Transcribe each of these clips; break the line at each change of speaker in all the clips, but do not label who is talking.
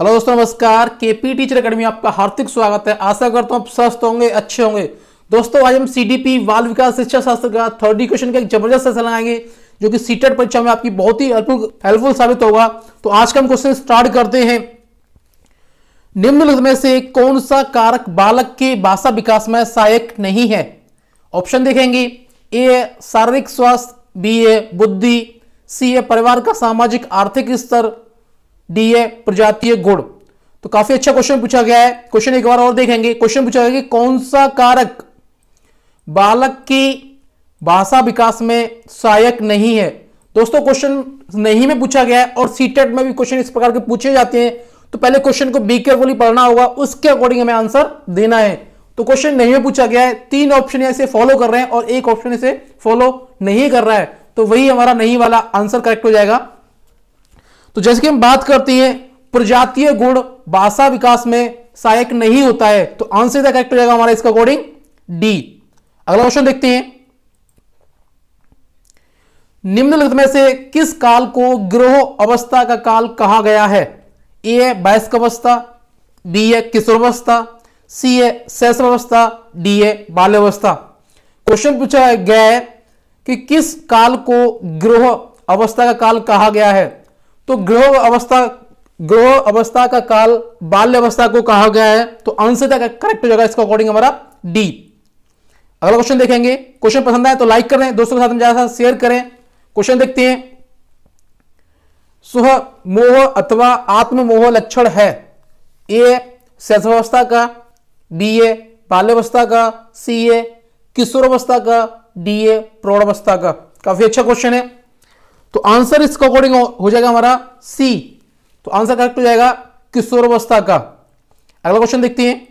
hello दोस्तों नमस्कार KP teacher academy आपका हार्दिक स्वागत है आशा करता हूँ आप स्वस्थ होंगे अच्छे होंगे दोस्तों आज हम सीडीपी बाल विकास शिक्षा शास्त्र का थर्ड क्वेश्चन का एक जबरदस्त सेशन लगाएंगे जो कि सीटेट e परीक्षा में आपकी बहुत ही हेल्पफुल साबित होगा तो आज का हम क्वेश्चन स्टार्ट करते हैं निम्नलिखित में से कौन सा कारक बालक के भाषा विकास में सहायक नहीं है ऑप्शन देखेंगे ए शारीरिक स्वास्थ्य बी ए बुद्धि सी ए परिवार का सामाजिक आर्थिक स्तर डी है प्रजातीय गुण तो काफी अच्छा क्वेश्चन पूछा गया है क्वेश्चन एक बार और देखेंगे क्वेश्चन पूछा गया कि कौन सा कारक बालक की भाषा विकास में सहायक नहीं है दोस्तों क्वेश्चन नहीं में पूछा गया है और सीटेट e में भी क्वेश्चन इस प्रकार के पूछे जाते हैं तो पहले क्वेश्चन को बी केयरफुली पढ़ना होगा उसके अकॉर्डिंग हमें आंसर देना है तो क्वेश्चन नहीं में पूछा गया है तीन ऑप्शन इसे फॉलो कर रहे हैं और एक ऑप्शन इसे फॉलो नहीं कर रहा है तो वही हमारा नहीं वाला आंसर करेक्ट हो जाएगा तो जैसे कि हम बात करते हैं प्रजातीय गुण भाषा विकास में सहायक नहीं होता है तो आंसर द करेक्ट हो जाएगा हमारा इसका अकॉर्डिंग डी अगला क्वेश्चन देखते हैं निम्नलिखित में से किस काल को ग्रह अवस्था का काल कहा गया है ए है वयस्क अवस्था बी है किशोरावस्था सी है अवस्था डी है बाल्यावस्था क्वेश्चन पूछा गया है कि किस काल को ग्रह अवस्था का काल कहा गया है तो ग्रह अवस्था ग्रह अवस्था का काल बाल्य अवस्था को कहा गया है तो आंसर करेक्ट हो जाएगा इसका अकॉर्डिंग हमारा डी अगला क्वेश्चन देखेंगे क्वेश्चन पसंद आए तो लाइक करें दोस्तों के साथ में ज्यादा शेयर करें क्वेश्चन देखते हैं सुह मोह अथवा मोह लक्षण है ए शैशवावस्था का बी ए बाल्यावस्था का सी ए किशोरावस्था का डी ए प्रौढ़वस्था का काफी अच्छा क्वेश्चन है तो आंसर इसके अकॉर्डिंग हो जाएगा हमारा सी तो आंसर करेक्ट हो जाएगा किशोरावस्था का अगला क्वेश्चन देखते हैं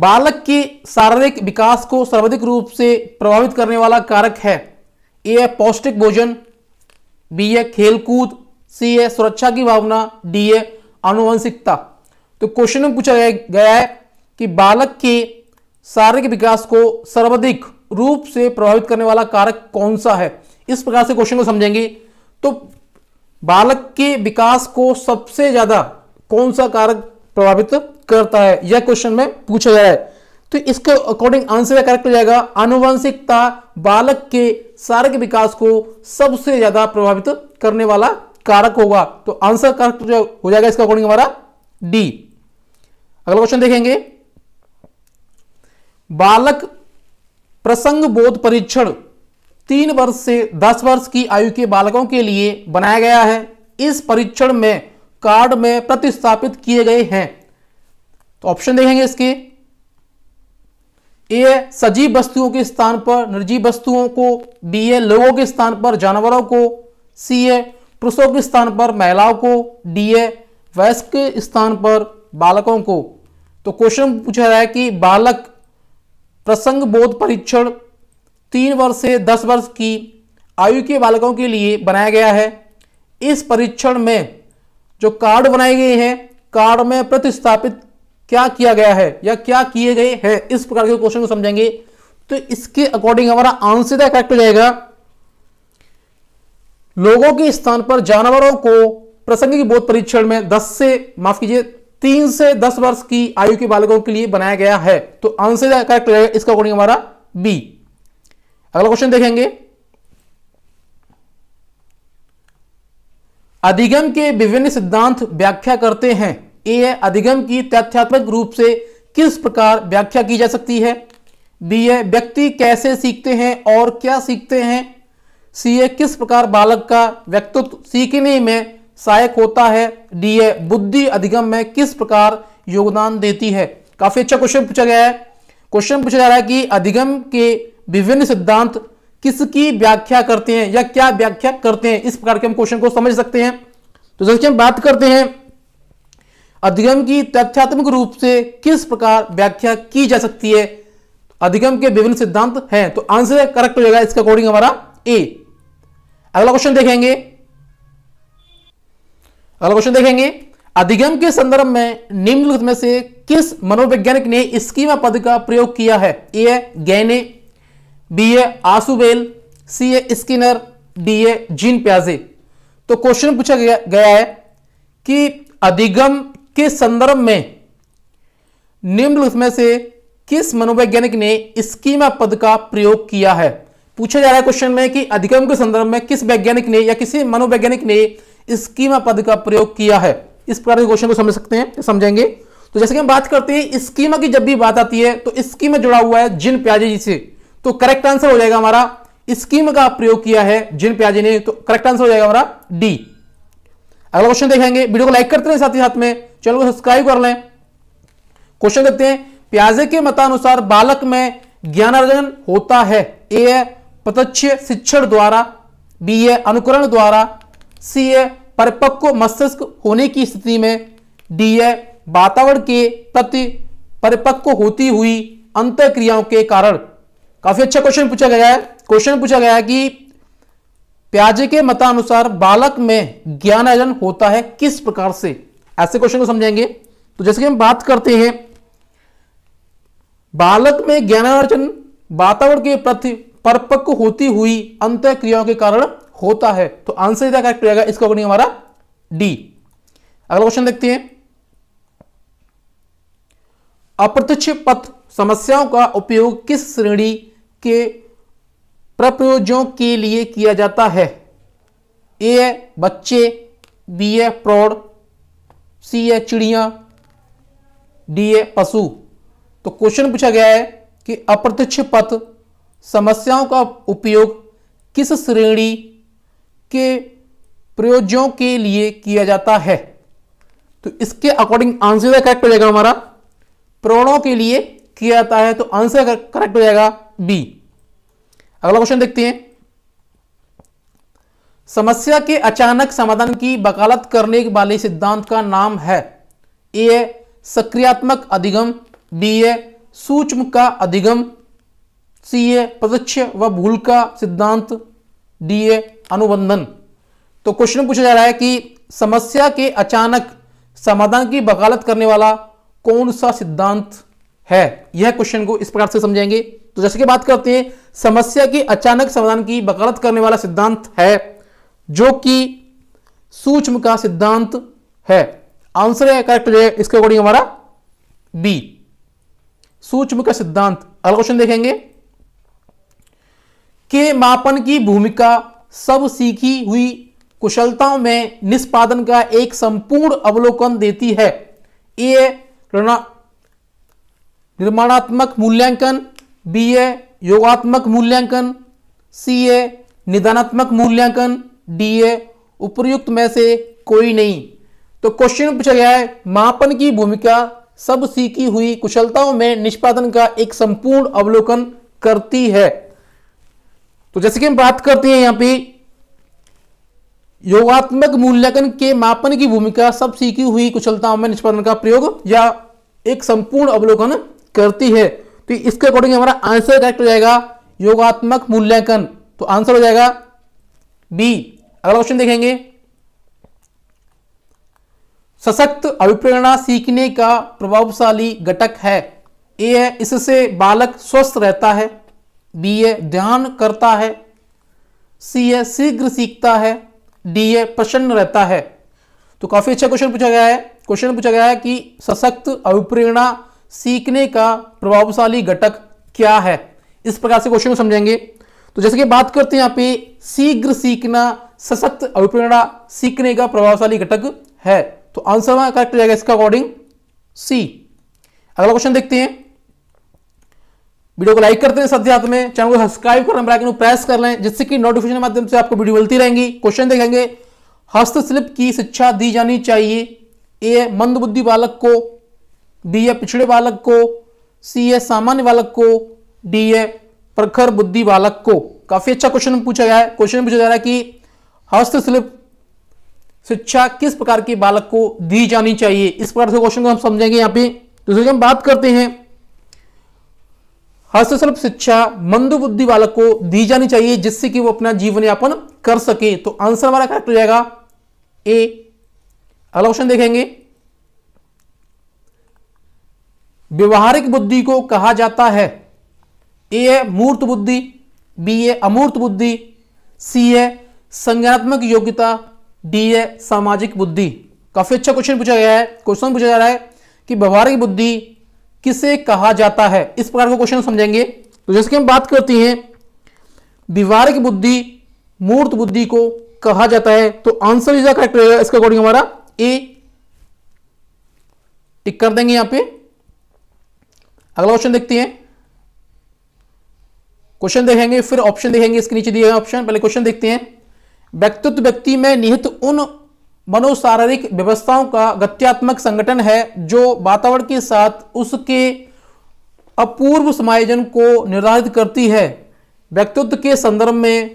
बालक के शारीरिक विकास को सर्वाधिक रूप से प्रभावित करने वाला कारक है ए है पौष्टिक भोजन बी है खेलकूद सी है सुरक्षा की भावना डी है आनुवंशिकता तो क्वेश्चन में पूछा गया है कि बालक के शारीरिक विकास को सर्वाधिक रूप से प्रभावित करने वाला कारक कौन सा है इस प्रकार से क्वेश्चन को समझेंगे तो बालक के विकास को सबसे ज्यादा कौन सा कारक प्रभावित करता है यह क्वेश्चन में पूछा जाए तो इसके अकॉर्डिंग आंसर करेक्ट हो जाएगा आनुवंशिकता बालक के सारक विकास को सबसे ज्यादा प्रभावित करने वाला कारक होगा तो आंसर करेक्ट हो जाएगा इसका अकॉर्डिंग हमारा डी अगला क्वेश्चन देखेंगे बालक प्रसंग बोध परीक्षण तीन वर्ष से दस वर्ष की आयु के बालकों के लिए बनाया गया है इस परीक्षण में कार्ड में प्रतिस्थापित किए गए हैं तो ऑप्शन देखेंगे इसके ए सजीव वस्तुओं के स्थान पर निर्जीव वस्तुओं को बी ए लोगों के स्थान पर जानवरों को सी ए पुरुषों के स्थान पर महिलाओं को डी ए वयस्क के स्थान पर बालकों को तो क्वेश्चन पूछा है कि बालक प्रसंग बोध परीक्षण तीन वर्ष से दस वर्ष की आयु के बालकों के लिए बनाया गया है इस परीक्षण में जो कार्ड बनाए गए हैं कार्ड में प्रतिस्थापित क्या किया गया है या क्या किए गए हैं इस प्रकार के क्वेश्चन को समझेंगे तो इसके अकॉर्डिंग हमारा आंसर करेक्ट हो जाएगा लोगों के स्थान पर जानवरों को प्रसंगिक बोध परीक्षण में 10 से माफ कीजिए तीन से दस वर्ष की आयु के बालकों के लिए बनाया गया है तो आंसर करेक्ट जाएगा इसका अकॉर्डिंग हमारा बी अगला क्वेश्चन देखेंगे अधिगम के विभिन्न सिद्धांत व्याख्या करते हैं ए अधिगम की तथ्यात्मक रूप से किस प्रकार व्याख्या की जा सकती है बी है व्यक्ति कैसे सीखते हैं और क्या सीखते हैं सी है किस प्रकार बालक का व्यक्तित्व सीखने में सहायक होता है डी है बुद्धि अधिगम में किस प्रकार योगदान देती है काफी अच्छा क्वेश्चन पूछा गया है क्वेश्चन पूछा जा रहा है कि अधिगम के विभिन्न सिद्धांत किसकी व्याख्या करते हैं या क्या व्याख्या करते हैं इस प्रकार के हम क्वेश्चन को समझ सकते हैं तो जैसे हम बात करते हैं अधिगम की तथ्यात्मक रूप से किस प्रकार व्याख्या की जा सकती है अधिगम के विभिन्न सिद्धांत हैं तो आंसर करेक्ट हो जाएगा इसके अकॉर्डिंग हमारा ए अगला क्वेश्चन देखेंगे अगला क्वेश्चन देखेंगे अधिगम के संदर्भ में निम्नलिखित में से किस मनोवैज्ञानिक ने स्कीमा पद का प्रयोग किया है A Gagne B A Ausubel C A Skinner D A Jean प्याजे तो क्वेश्चन पूछा गया, है कि अधिगम के संदर्भ में निम्नलिखित में से किस मनोवैज्ञानिक ने स्कीमा पद का प्रयोग किया है पूछा जा रहा है क्वेश्चन में कि अधिगम के संदर्भ में किस वैज्ञानिक ने या किसी मनोवैज्ञानिक ने स्कीमा पद का प्रयोग किया है इस प्रकार के क्वेश्चन को समझ सकते हैं समझेंगे तो जैसे कि हम बात करते हैं स्कीमा की जब भी बात आती है तो स्कीमा जुड़ा हुआ है जिन प्याजे जी से तो करेक्ट आंसर हो जाएगा हमारा स्कीम का प्रयोग किया है जिन प्याजी ने तो करेक्ट आंसर हो जाएगा हमारा डी अगला क्वेश्चन देखेंगे वीडियो को लाइक करते हैं साथ ही साथ में चैनल को सब्सक्राइब कर लें क्वेश्चन देखते हैं प्याजे के मतानुसार बालक में ज्ञानार्जन होता है ए प्रत्यक्ष शिक्षण द्वारा बी ए अनुकरण द्वारा सी ए परिपक्व मस्तिष्क होने की स्थिति में डी ए वातावरण के प्रति परिपक्व होती हुई अंत क्रियाओं के कारण काफी अच्छा क्वेश्चन पूछा गया है क्वेश्चन पूछा गया है कि प्याजे के मतानुसार बालक में ज्ञान आर्जन होता है किस प्रकार से ऐसे क्वेश्चन को समझेंगे तो जैसे कि हम बात करते हैं बालक में ज्ञानार्जन वातावरण के प्रति परपक्व होती हुई अंत क्रियाओं के कारण होता है तो आंसर करेक्ट रहेगा इसका हमारा डी अगला क्वेश्चन देखते हैं अप्रत्यक्ष पथ समस्याओं का उपयोग किस श्रेणी के प्रप्रयोजों के लिए किया जाता है ए है बच्चे बी है प्रौढ़ सी है चिड़िया डी ए पशु तो क्वेश्चन पूछा गया है कि अप्रत्यक्ष पथ समस्याओं का उपयोग किस श्रेणी के प्रयोजों के लिए किया जाता है तो इसके अकॉर्डिंग आंसर करेक्ट हो जाएगा हमारा प्रणों के लिए किया जाता है तो आंसर करेक्ट हो जाएगा बी अगला क्वेश्चन देखते हैं समस्या के अचानक समाधान की वकालत करने वाले सिद्धांत का नाम है ए सक्रियात्मक अधिगम बी ए सूक्ष्म का अधिगम सी ए प्रत्यक्ष व भूल का सिद्धांत डी ए अनुबंधन तो क्वेश्चन पूछा जा रहा है कि समस्या के अचानक समाधान की वकालत करने वाला कौन सा सिद्धांत है यह क्वेश्चन को इस प्रकार से समझेंगे तो जैसे कि बात करते हैं समस्या के अचानक समाधान की वकालत करने वाला सिद्धांत है जो कि सूक्ष्म का सिद्धांत है आंसर है करेक्ट जो है इसके अकॉर्डिंग हमारा बी सूक्ष्म का सिद्धांत अगला क्वेश्चन देखेंगे के मापन की भूमिका सब सीखी हुई कुशलताओं में निष्पादन का एक संपूर्ण अवलोकन देती है ए निर्माणात्मक मूल्यांकन बी ए योगात्मक मूल्यांकन सी ए निदानात्मक मूल्यांकन डी ए उपयुक्त में से कोई नहीं तो क्वेश्चन पूछा गया है मापन की भूमिका सब सीखी हुई कुशलताओं में निष्पादन का एक संपूर्ण अवलोकन करती है तो जैसे कि हम बात करते हैं यहां पे योगात्मक मूल्यांकन के मापन की भूमिका सब सीखी हुई कुशलताओं में निष्पादन का प्रयोग या एक संपूर्ण अवलोकन करती है तो इसके अकॉर्डिंग हमारा आंसर करेक्ट हो जाएगा योगात्मक मूल्यांकन तो आंसर हो जाएगा बी अगला क्वेश्चन देखेंगे सशक्त अभिप्रेरणा सीखने का प्रभावशाली घटक है ए है इससे बालक स्वस्थ रहता है बी है ध्यान करता है सी है शीघ्र सीखता है डी ए प्रसन्न रहता है तो काफ़ी अच्छा क्वेश्चन पूछा गया है क्वेश्चन पूछा गया है कि सशक्त अभिप्रेरणा सीखने का प्रभावशाली घटक क्या है इस प्रकार से क्वेश्चन को समझेंगे तो जैसे कि बात करते हैं यहां पे शीघ्र सीखना सशक्त अभिप्रेरणा सीखने का प्रभावशाली घटक है तो आंसर करेक्ट हो जाएगा इसका अकॉर्डिंग सी अगला क्वेश्चन देखते हैं वीडियो को लाइक करते हैं साथ साथ में चैनल को सब्सक्राइब कर बेलाइकन प्रेस कर लें जिससे कि नोटिफिकेशन के माध्यम से आपको वीडियो मिलती रहेंगी क्वेश्चन देखेंगे हस्तशिल्प की शिक्षा दी जानी चाहिए ए मंदबुद्धि बालक को बी है पिछड़े बालक को सी है सामान्य बालक को डी है प्रखर बुद्धि बालक को काफी अच्छा क्वेश्चन पूछा गया है क्वेश्चन पूछा जा रहा है कि हस्तशिल्प शिक्षा किस प्रकार के बालक को दी जानी चाहिए इस प्रकार से क्वेश्चन को हम समझेंगे यहाँ पे दूसरे तो हम बात करते हैं हस्तशिल्प शिक्षा बुद्धि वालक को दी जानी चाहिए जिससे कि वो अपना जीवन यापन कर सके तो आंसर हमारा करेक्ट हो जाएगा ए अगला क्वेश्चन देखेंगे व्यवहारिक बुद्धि को कहा जाता है ए है मूर्त बुद्धि बी है अमूर्त बुद्धि सी है संज्ञात्मक योग्यता डी है सामाजिक बुद्धि काफी अच्छा क्वेश्चन पूछा गया है क्वेश्चन पूछा जा रहा है कि व्यवहारिक बुद्धि किसे कहा जाता है इस प्रकार का क्वेश्चन समझेंगे तो जैसे कि हम बात करते हैं विवारिक बुद्धि मूर्त बुद्धि को कहा जाता है तो आंसर इज करेक्ट रहेगा इसके अकॉर्डिंग हमारा ए टिक कर देंगे यहां पे अगला क्वेश्चन देखते हैं क्वेश्चन देखेंगे फिर ऑप्शन देखेंगे इसके नीचे दिए गए ऑप्शन पहले क्वेश्चन देखते हैं व्यक्तित्व व्यक्ति में निहित उन मनोशारीरिक व्यवस्थाओं का गत्यात्मक संगठन है जो वातावरण के साथ उसके अपूर्व समायोजन को निर्धारित करती है व्यक्तित्व के संदर्भ में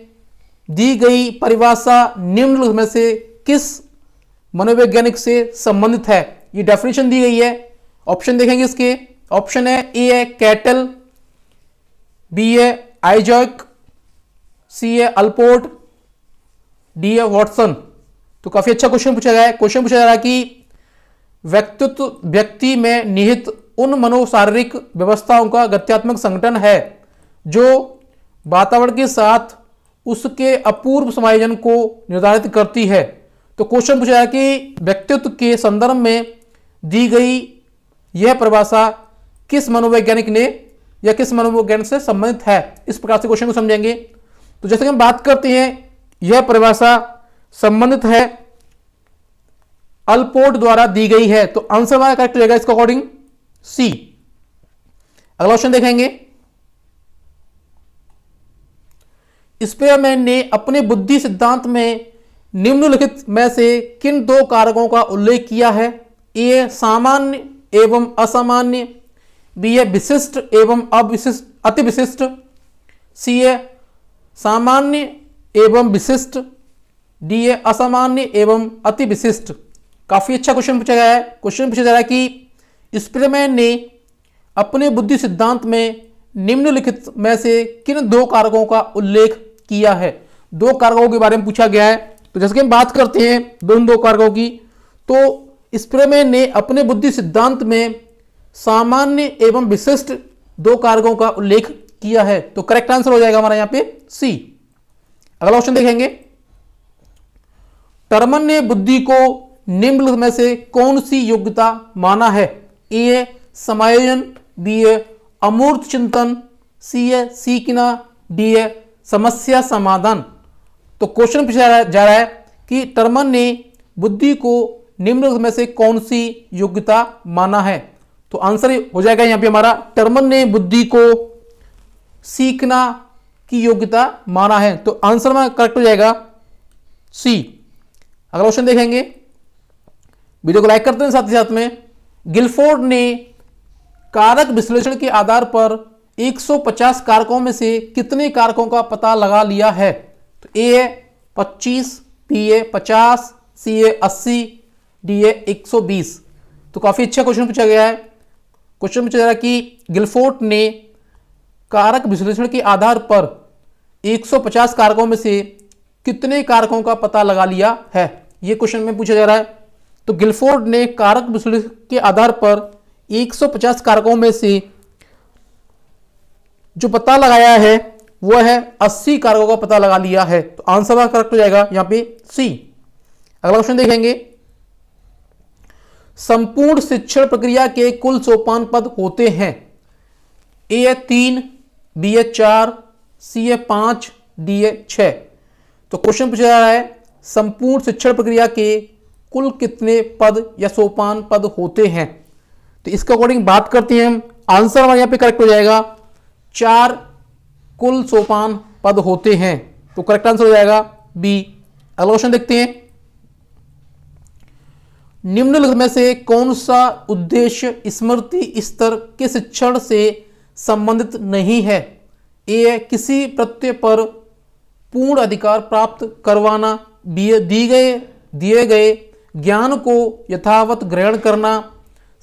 दी गई परिभाषा निम्न में से किस मनोवैज्ञानिक से संबंधित है ये डेफिनेशन दी गई है ऑप्शन देखेंगे इसके ऑप्शन है ए है कैटल बी है आइजॉक सी है अल्पोर्ट डी है वॉटसन तो काफी अच्छा क्वेश्चन पूछा गया है क्वेश्चन पूछा जा रहा है कि व्यक्तित्व व्यक्ति में निहित उन मनोशारीरिक व्यवस्थाओं का गत्यात्मक संगठन है जो वातावरण के साथ उसके अपूर्व समायोजन को निर्धारित करती है तो क्वेश्चन पूछा है कि व्यक्तित्व के संदर्भ में दी गई यह परिभाषा किस मनोवैज्ञानिक ने या किस मनोवैज्ञानिक से संबंधित है इस प्रकार से क्वेश्चन को समझेंगे तो जैसे कि हम बात करते हैं यह परिभाषा संबंधित है अल्पोर्ट द्वारा दी गई है तो आंसर हमारा करेक्ट रहेगा इसके अकॉर्डिंग सी अगला क्वेश्चन देखेंगे स्पेयरमैन ने अपने बुद्धि सिद्धांत में निम्नलिखित में से किन दो कारकों का उल्लेख किया है ए सामान्य एवं असामान्य बी ए विशिष्ट एवं अविशिष्ट अति विशिष्ट सी ए सामान्य एवं विशिष्ट डी ए असामान्य एवं अति विशिष्ट काफ़ी अच्छा क्वेश्चन पूछा गया है क्वेश्चन पूछा जा रहा है कि स्प्रेमैन ने अपने बुद्धि सिद्धांत में निम्नलिखित में से किन दो कारकों का उल्लेख किया है दो कारकों के बारे में पूछा गया है तो जैसे कि हम बात करते हैं दोनों दो कारकों की तो स्प्रेमैन ने अपने बुद्धि सिद्धांत में सामान्य एवं विशिष्ट दो कारकों का उल्लेख किया है तो करेक्ट आंसर हो जाएगा हमारा यहाँ पे सी अगला क्वेश्चन देखेंगे टर्मन ने बुद्धि को निम्न में से कौन सी योग्यता माना है ए समायोजन बी ए अमूर्त चिंतन सी ए सीखना डी ए समस्या समाधान तो क्वेश्चन पूछा जा रहा है कि टर्मन ने बुद्धि को निम्न में से कौन सी योग्यता माना है तो आंसर हो जाएगा यहाँ पे हमारा टर्मन ने बुद्धि को सीखना की योग्यता माना है तो आंसर में करेक्ट हो जाएगा सी अगला क्वेश्चन देखेंगे वीडियो को लाइक करते हैं साथ ही साथ में गिलफोर्ड ने कारक विश्लेषण के आधार पर 150 कारकों में से कितने कारकों का पता लगा लिया है तो ए है पच्चीस पी ए पचास सी ए अस्सी डी ए एक सौ बीस तो काफ़ी अच्छा क्वेश्चन पूछा गया है क्वेश्चन पूछा गया कि गिलफोर्ट ने कारक विश्लेषण के आधार पर 150 कारकों में से कितने कारकों का पता लगा लिया है ये क्वेश्चन में पूछा जा रहा है तो गिलफोर्ड ने कारक विश्लेषण के आधार पर 150 कारकों में से जो पता लगाया है वह है 80 कारकों का पता लगा लिया है तो आंसर करेक्ट हो जाएगा यहां पे सी अगला क्वेश्चन देखेंगे संपूर्ण शिक्षण प्रक्रिया के कुल सोपान पद होते हैं ए है तीन बी है चार सी है पांच डी है छ तो क्वेश्चन पूछा जा रहा है संपूर्ण शिक्षण प्रक्रिया के कुल कितने पद या सोपान पद होते हैं तो इसके अकॉर्डिंग बात करते हैं आंसर हमारे यहाँ पे करेक्ट हो जाएगा चार कुल सोपान पद होते हैं तो करेक्ट आंसर हो जाएगा बी अगला क्वेश्चन देखते हैं निम्नलिखित में से कौन सा उद्देश्य स्मृति स्तर के शिक्षण से संबंधित नहीं है ए किसी प्रत्यय पर पूर्ण अधिकार प्राप्त करवाना दी गए दिए गए ज्ञान को यथावत ग्रहण करना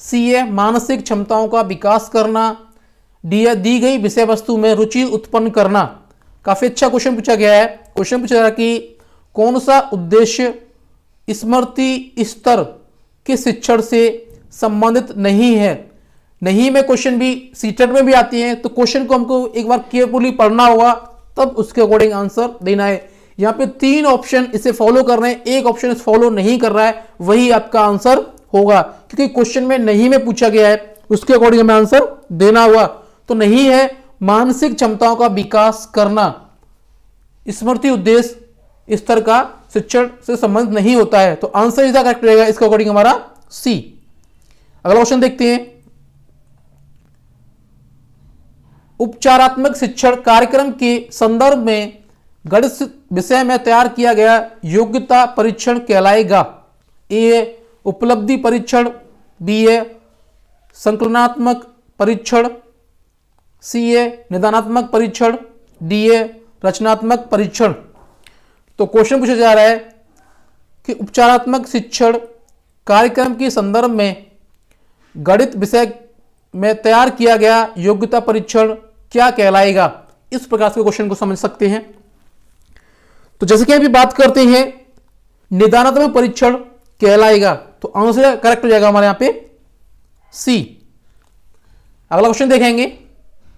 सी ए मानसिक क्षमताओं का विकास करना डी ए दी गई विषय वस्तु में रुचि उत्पन्न करना काफ़ी अच्छा क्वेश्चन पूछा गया है क्वेश्चन पूछा गया कि कौन सा उद्देश्य स्मृति स्तर के शिक्षण से संबंधित नहीं है नहीं में क्वेश्चन भी सीटेट e में भी आती है तो क्वेश्चन को हमको एक बार केयरफुली पढ़ना होगा तब उसके अकॉर्डिंग आंसर देना है यहां पे तीन ऑप्शन इसे फॉलो कर रहे हैं एक ऑप्शन फॉलो नहीं कर रहा है वही आपका आंसर होगा क्योंकि क्वेश्चन में नहीं में पूछा गया है उसके अकॉर्डिंग हमें आंसर देना हुआ तो नहीं है मानसिक क्षमताओं का विकास करना स्मृति उद्देश्य स्तर का शिक्षण से संबंध नहीं होता है तो आंसर इसका करेक्ट रहेगा इसके अकॉर्डिंग हमारा सी अगला क्वेश्चन देखते हैं उपचारात्मक शिक्षण कार्यक्रम के संदर्भ में गणित विषय में तैयार किया गया योग्यता परीक्षण कहलाएगा ए उपलब्धि परीक्षण बी ए संकलनात्मक परीक्षण सी ए निदानात्मक परीक्षण डी ए रचनात्मक परीक्षण तो क्वेश्चन पूछा जा रहा है कि उपचारात्मक शिक्षण कार्यक्रम के संदर्भ में गणित विषय में तैयार किया गया योग्यता परीक्षण क्या कहलाएगा इस प्रकार से क्वेश्चन को समझ सकते हैं तो जैसे कि अभी बात करते हैं निदानात्मक परीक्षण कहलाएगा तो आंसर करेक्ट हो जाएगा हमारे यहां पे सी अगला क्वेश्चन देखेंगे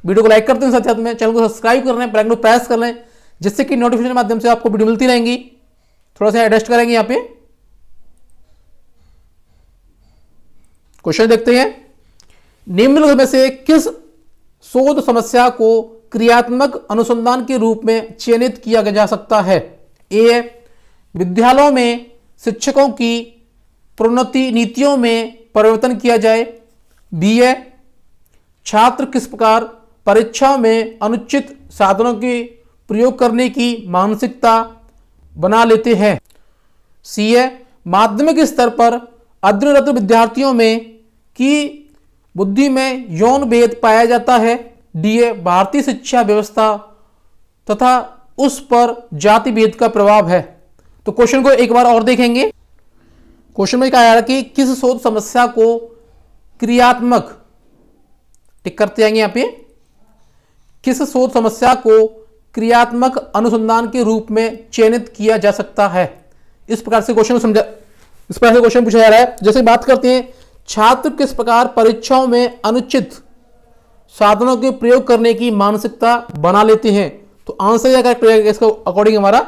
वीडियो को लाइक करते हैं साथ साथ में चैनल को सब्सक्राइब कर लें बेलाइकन को प्रेस कर लें जिससे कि नोटिफिकेशन माध्यम से आपको वीडियो मिलती रहेंगी थोड़ा सा एडजस्ट करेंगे यहां पे क्वेश्चन देखते हैं निम्नलिखित में से किस शोध समस्या को क्रियात्मक अनुसंधान के रूप में चयनित किया जा सकता है ए विद्यालयों में शिक्षकों की प्रोन्नति नीतियों में परिवर्तन किया जाए बी ए छात्र किस प्रकार परीक्षा में अनुचित साधनों के प्रयोग करने की मानसिकता बना लेते हैं सी ए माध्यमिक स्तर पर अध्ययनरत विद्यार्थियों में की बुद्धि में यौन भेद पाया जाता है डीए भारतीय शिक्षा व्यवस्था तथा उस पर जाति भेद का प्रभाव है तो क्वेश्चन को एक बार और देखेंगे क्वेश्चन में कहा जा रहा कि किस शोध समस्या को क्रियात्मक टिक करते जाएंगे यहां पे किस शोध समस्या को क्रियात्मक अनुसंधान के रूप में चयनित किया जा सकता है इस प्रकार से क्वेश्चन समझा इस प्रकार से क्वेश्चन पूछा जा रहा है जैसे बात करते हैं छात्र किस प्रकार परीक्षाओं में अनुचित साधनों के प्रयोग करने की मानसिकता बना लेते हैं तो आंसर क्या करेक्ट रहेगा इसका अकॉर्डिंग हमारा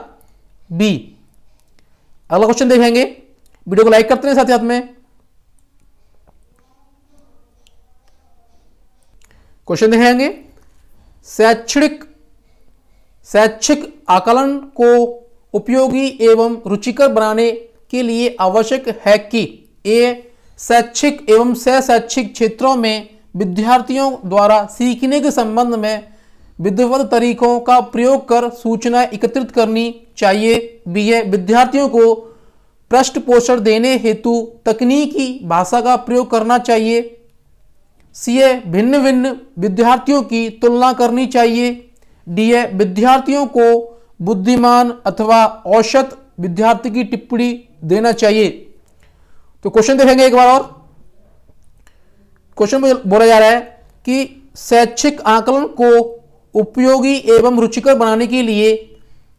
बी अगला क्वेश्चन देखेंगे वीडियो को लाइक करते हैं साथ ही साथ में क्वेश्चन देखेंगे शैक्षणिक शैक्षिक आकलन को उपयोगी एवं रुचिकर बनाने के लिए आवश्यक है कि ए शैक्षिक एवं सैक्षिक क्षेत्रों में विद्यार्थियों द्वारा सीखने के संबंध में विधिवत तरीकों का प्रयोग कर सूचना एकत्रित करनी चाहिए बी ए विद्यार्थियों को पृष्ठ पोषण देने हेतु तकनीकी भाषा का प्रयोग करना चाहिए सी ए भिन्न भिन्न विद्यार्थियों की तुलना करनी चाहिए डी ए विद्यार्थियों को बुद्धिमान अथवा औसत विद्यार्थी की टिप्पणी देना चाहिए तो क्वेश्चन देखेंगे एक बार और क्वेश्चन बोला जा रहा है कि शैक्षिक आकलन को उपयोगी एवं रुचिकर बनाने के लिए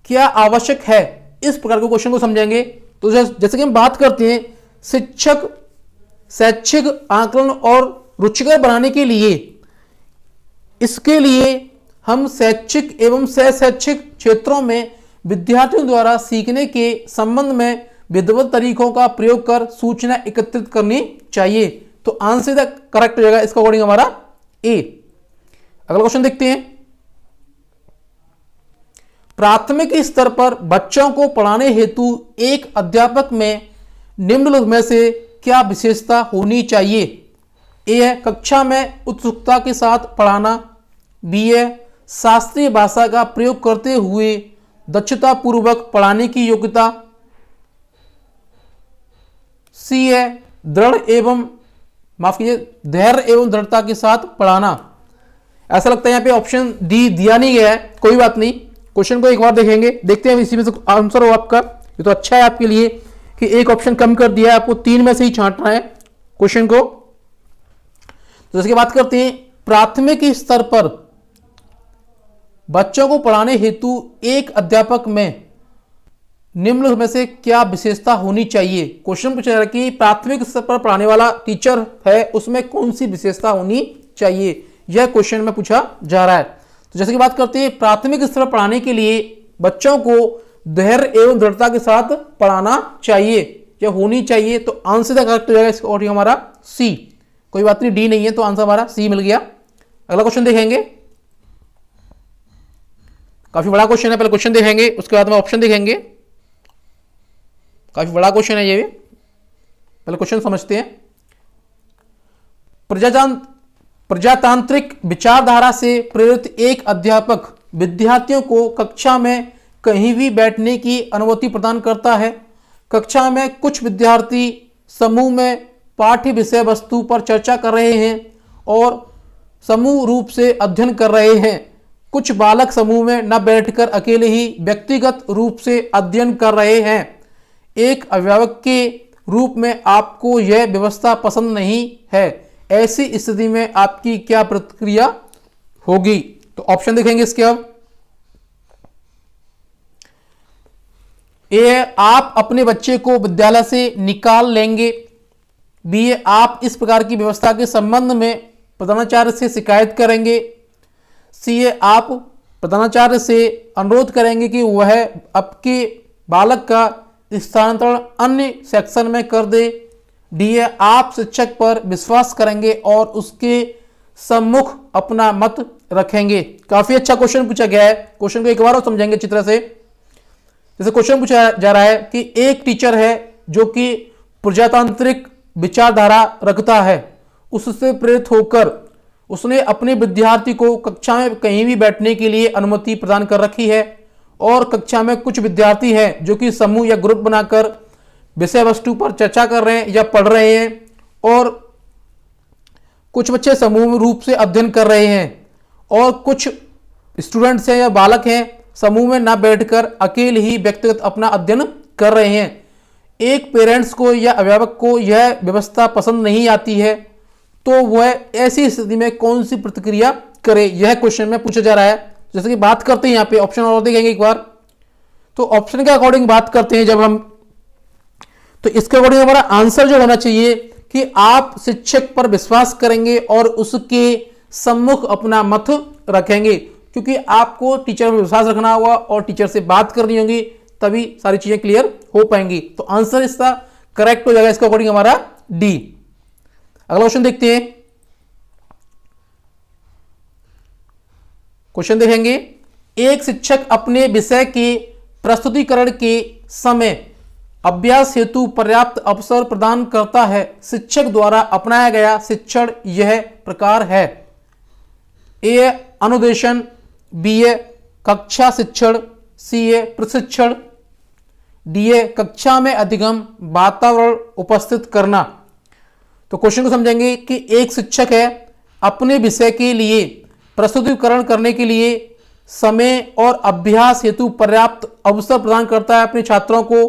क्या आवश्यक है इस प्रकार के क्वेश्चन को समझेंगे तो जैसे कि हम बात करते हैं शिक्षक शैक्षिक आकलन और रुचिकर बनाने के लिए इसके लिए हम शैक्षिक एवं शैक्षिक क्षेत्रों में विद्यार्थियों द्वारा सीखने के संबंध में विधिवत तरीकों का प्रयोग कर सूचना एकत्रित करनी चाहिए तो आंसर करेक्ट हो जाएगा इसका अकॉर्डिंग हमारा ए अगला क्वेश्चन देखते हैं प्राथमिक स्तर पर बच्चों को पढ़ाने हेतु एक अध्यापक में निम्नलिखित में से क्या विशेषता होनी चाहिए ए है कक्षा में उत्सुकता के साथ पढ़ाना बी है शास्त्रीय भाषा का प्रयोग करते हुए दक्षतापूर्वक पढ़ाने की योग्यता सी है दृढ़ एवं माफ कीजिए धैर्य एवं दृढ़ता के साथ पढ़ाना ऐसा लगता है यहाँ पे ऑप्शन डी दिया नहीं गया है कोई बात नहीं क्वेश्चन को एक बार देखेंगे देखते हैं इसी में से आंसर हो आपका ये तो अच्छा है आपके लिए कि एक ऑप्शन कम कर दिया है आपको तीन में से ही छांटना है क्वेश्चन को तो जैसे बात करते हैं प्राथमिक स्तर पर बच्चों को पढ़ाने हेतु एक अध्यापक में निम्न में से क्या विशेषता होनी चाहिए क्वेश्चन पूछा जा रहा है कि प्राथमिक स्तर पर पढ़ाने वाला टीचर है उसमें कौन सी विशेषता होनी चाहिए यह क्वेश्चन में पूछा जा रहा है तो जैसे कि बात करते हैं प्राथमिक स्तर पर पढ़ाने के लिए बच्चों को धैर्य एवं दृढ़ता के साथ पढ़ाना चाहिए या होनी चाहिए तो आंसर द करेक्ट जाएगा इसका हमारा सी कोई बात नहीं डी नहीं है तो आंसर हमारा सी मिल गया अगला क्वेश्चन देखेंगे काफी बड़ा क्वेश्चन है पहले क्वेश्चन देखेंगे उसके बाद में ऑप्शन देखेंगे काफ़ी बड़ा क्वेश्चन है ये भी पहले क्वेश्चन समझते हैं प्रजातां प्रजातांत्रिक विचारधारा से प्रेरित एक अध्यापक विद्यार्थियों को कक्षा में कहीं भी बैठने की अनुमति प्रदान करता है कक्षा में कुछ विद्यार्थी समूह में पाठ्य विषय वस्तु पर चर्चा कर रहे हैं और समूह रूप से अध्ययन कर रहे हैं कुछ बालक समूह में न बैठकर अकेले ही व्यक्तिगत रूप से अध्ययन कर रहे हैं एक अभिभावक के रूप में आपको यह व्यवस्था पसंद नहीं है ऐसी स्थिति में आपकी क्या प्रतिक्रिया होगी तो ऑप्शन देखेंगे इसके अब ए आप अपने बच्चे को विद्यालय से निकाल लेंगे बी आप इस प्रकार की व्यवस्था के संबंध में प्रधानाचार्य से शिकायत करेंगे सी ए आप प्रधानाचार्य से अनुरोध करेंगे कि वह आपके बालक का स्थानांतरण अन्य सेक्शन में कर दे डीए आप शिक्षक पर विश्वास करेंगे और उसके सम्मुख अपना मत रखेंगे काफी अच्छा क्वेश्चन पूछा गया है क्वेश्चन को एक बार और समझेंगे चित्र से जैसे क्वेश्चन पूछा जा रहा है कि एक टीचर है जो कि प्रजातांत्रिक विचारधारा रखता है उससे प्रेरित होकर उसने अपने विद्यार्थी को कक्षा में कहीं भी बैठने के लिए अनुमति प्रदान कर रखी है और कक्षा में कुछ विद्यार्थी हैं जो कि समूह या ग्रुप बनाकर विषय वस्तु पर चर्चा कर रहे हैं या पढ़ रहे हैं और कुछ बच्चे समूह रूप से अध्ययन कर रहे हैं और कुछ स्टूडेंट्स हैं या बालक हैं समूह में ना बैठकर अकेले ही व्यक्तिगत अपना अध्ययन कर रहे हैं एक पेरेंट्स को या अभिभावक को यह व्यवस्था पसंद नहीं आती है तो वह ऐसी स्थिति में कौन सी प्रतिक्रिया करे यह क्वेश्चन में पूछा जा रहा है जैसे कि बात करते हैं यहाँ पे ऑप्शन और देखेंगे एक बार तो ऑप्शन के अकॉर्डिंग बात करते हैं जब हम तो इसके अकॉर्डिंग हमारा आंसर जो होना चाहिए कि आप शिक्षक पर विश्वास करेंगे और उसके सम्मुख अपना मत रखेंगे क्योंकि आपको टीचर पर विश्वास रखना होगा और टीचर से बात करनी होगी तभी सारी चीज़ें क्लियर हो पाएंगी तो आंसर इसका करेक्ट हो जाएगा इसके अकॉर्डिंग हमारा डी अगला क्वेश्चन देखते हैं क्वेश्चन देखेंगे एक शिक्षक अपने विषय के प्रस्तुतिकरण के समय अभ्यास हेतु पर्याप्त अवसर प्रदान करता है शिक्षक द्वारा अपनाया गया शिक्षण यह प्रकार है ए अनुदेशन बी ए कक्षा शिक्षण सी ए प्रशिक्षण डी ए कक्षा में अधिगम वातावरण उपस्थित करना तो क्वेश्चन को समझेंगे कि एक शिक्षक है अपने विषय के लिए प्रस्तुतिकरण करने के लिए समय और अभ्यास हेतु पर्याप्त अवसर प्रदान करता है अपने छात्रों को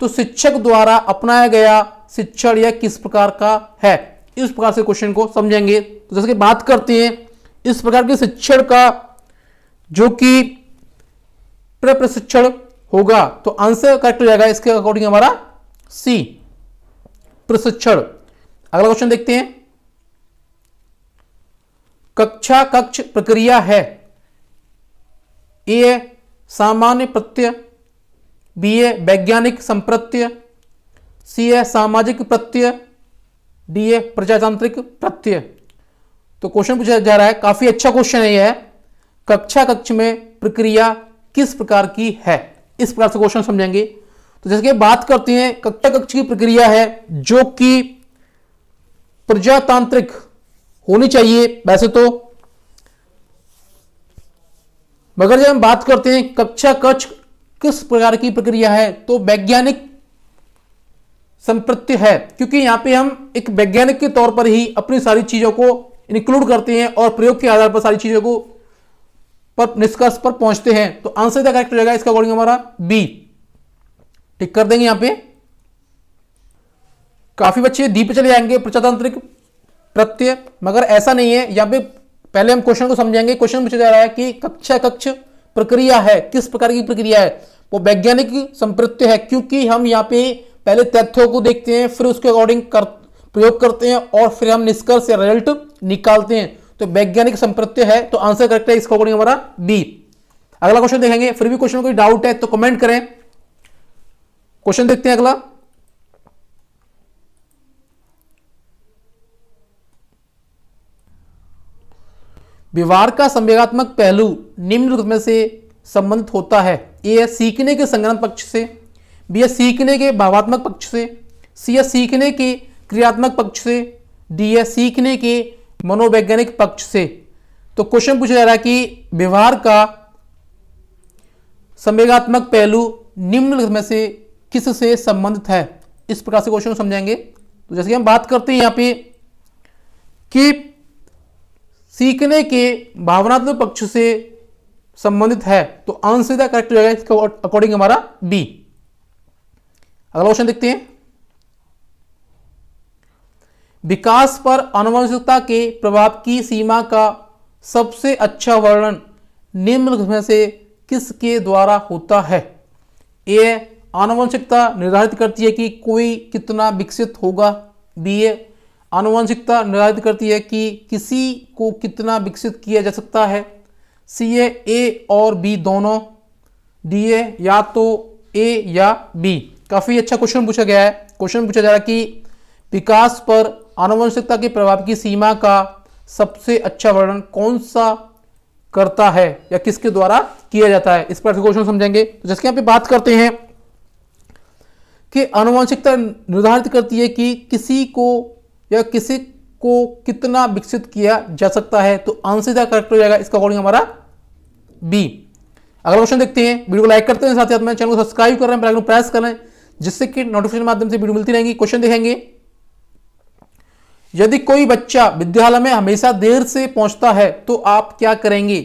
तो शिक्षक द्वारा अपनाया गया शिक्षण यह किस प्रकार का है इस प्रकार से क्वेश्चन को समझेंगे तो जैसे कि बात करते हैं इस प्रकार के शिक्षण का जो कि प्रशिक्षण होगा तो आंसर करेक्ट हो जाएगा इसके अकॉर्डिंग हमारा सी प्रशिक्षण अगला क्वेश्चन देखते हैं कक्षा कक्ष प्रक्रिया है ए सामान्य प्रत्यय बी ए वैज्ञानिक संप्रत्यय सी ए सामाजिक प्रत्यय डी ए प्रजातांत्रिक प्रत्यय तो क्वेश्चन पूछा जा रहा है काफी अच्छा क्वेश्चन है यह कक्षा कक्ष में प्रक्रिया किस प्रकार की है इस प्रकार से क्वेश्चन समझेंगे तो जैसे कि बात करते हैं कक्षा कक्ष की प्रक्रिया है जो कि प्रजातांत्रिक होनी चाहिए वैसे तो मगर जब हम बात करते हैं कक्षा कक्ष किस प्रकार की प्रक्रिया है तो वैज्ञानिक संप्रत्य है क्योंकि यहां पे हम एक वैज्ञानिक के तौर पर ही अपनी सारी चीज़ों को इंक्लूड करते हैं और प्रयोग के आधार पर सारी चीज़ों को पर निष्कर्ष पर पहुंचते हैं तो आंसर क्या करेक्ट जाएगा इसका अकॉर्डिंग हमारा बी टिक कर देंगे यहां पे काफी बच्चे दीप चले जाएंगे प्रजातांत्रिक प्रत्यय मगर ऐसा नहीं है यहां पे पहले हम क्वेश्चन को समझेंगे क्वेश्चन पूछा जा रहा है कि कक्षा कक्ष प्रक्रिया है किस प्रकार की प्रक्रिया है वो वैज्ञानिक संप्रत्य है क्योंकि हम यहाँ पे पहले तथ्यों को देखते हैं फिर उसके अकॉर्डिंग कर प्रयोग करते हैं और फिर हम निष्कर्ष या रिजल्ट निकालते हैं तो वैज्ञानिक संप्रत्य है तो आंसर करेक्ट है इसका अकॉर्डिंग हमारा बी अगला क्वेश्चन देखेंगे फिर भी क्वेश्चन कोई डाउट है तो कमेंट करें क्वेश्चन देखते हैं अगला व्यवहार का संवेगात्मक पहलू निम्न में से संबंधित होता है ए है सीखने के संग्रह पक्ष से बी है सीखने के भावात्मक पक्ष से सी है सीखने के क्रियात्मक पक्ष से डी है सीखने के मनोवैज्ञानिक पक्ष से तो क्वेश्चन पूछा जा रहा है कि व्यवहार का संवेगात्मक पहलू निम्न में से किस से संबंधित है इस प्रकार से क्वेश्चन समझाएंगे तो जैसे कि हम बात करते हैं यहाँ पे कि सीखने के भावनात्मक पक्ष से संबंधित है तो आंसर करेक्ट हो जाएगा इसका अकॉर्डिंग हमारा बी अगला क्वेश्चन देखते हैं विकास पर अनुवंशिकता के प्रभाव की सीमा का सबसे अच्छा वर्णन निम्नलिखित में से किसके द्वारा होता है ए आनुवंशिकता निर्धारित करती है कि कोई कितना विकसित होगा बी ए आनुवंशिकता निर्धारित करती है कि किसी को कितना विकसित किया जा सकता है सी ए ए और बी दोनों डी ए या तो ए या बी काफ़ी अच्छा क्वेश्चन पूछा गया है क्वेश्चन पूछा जा रहा है कि विकास पर आनुवंशिकता के प्रभाव की सीमा का सबसे अच्छा वर्णन कौन सा करता है या किसके द्वारा किया जाता है इस पर क्वेश्चन समझेंगे तो जैसे यहाँ पे बात करते हैं कि आनुवंशिकता निर्धारित करती है कि किसी को या किसी को कितना विकसित किया जा सकता है तो आंसर इधर करेक्ट हो जाएगा इसका अकॉर्डिंग हमारा बी अगला क्वेश्चन देखते हैं वीडियो को लाइक करते हैं साथ ही साथ चैनल को सब्सक्राइब कर रहे हैं बेल आइकन प्रेस करें जिससे कि नोटिफिकेशन माध्यम से वीडियो मिलती रहेंगी क्वेश्चन देखेंगे यदि कोई बच्चा विद्यालय में हमेशा देर से पहुंचता है तो आप क्या करेंगे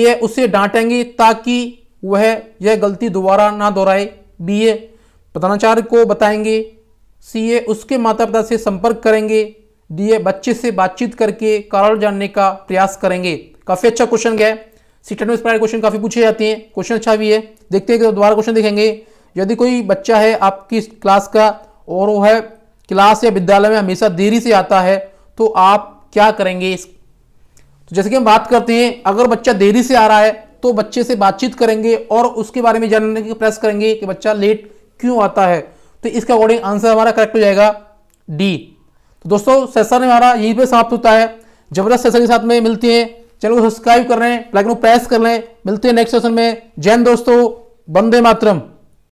ए उसे डांटेंगे ताकि वह यह गलती दोबारा ना दोहराए बी ए प्रधानाचार्य को बताएंगे सीए उसके माता पिता से संपर्क करेंगे डीए बच्चे से बातचीत करके कारण जानने का प्रयास करेंगे काफ़ी अच्छा क्वेश्चन गया सीटेट में इंस्पायर क्वेश्चन काफ़ी पूछे जाते हैं क्वेश्चन अच्छा भी है देखते हैं कि दोबारा क्वेश्चन देखेंगे यदि कोई बच्चा है आपकी क्लास का और वो है क्लास या विद्यालय में हमेशा देरी से आता है तो आप क्या करेंगे इस तो जैसे कि हम बात करते हैं अगर बच्चा देरी से आ रहा है तो बच्चे से बातचीत करेंगे और उसके बारे में जानने की प्रयास करेंगे कि बच्चा लेट क्यों आता है तो इसके अकॉर्डिंग आंसर हमारा करेक्ट हो जाएगा डी तो दोस्तों सेशन हमारा यहीं पे समाप्त होता है जबरदस्त सेशन के साथ में मिलती हैं चैनल को सब्सक्राइब कर लें लाइक प्रेस कर लें मिलते हैं नेक्स्ट सेशन में जैन दोस्तों बंदे मातरम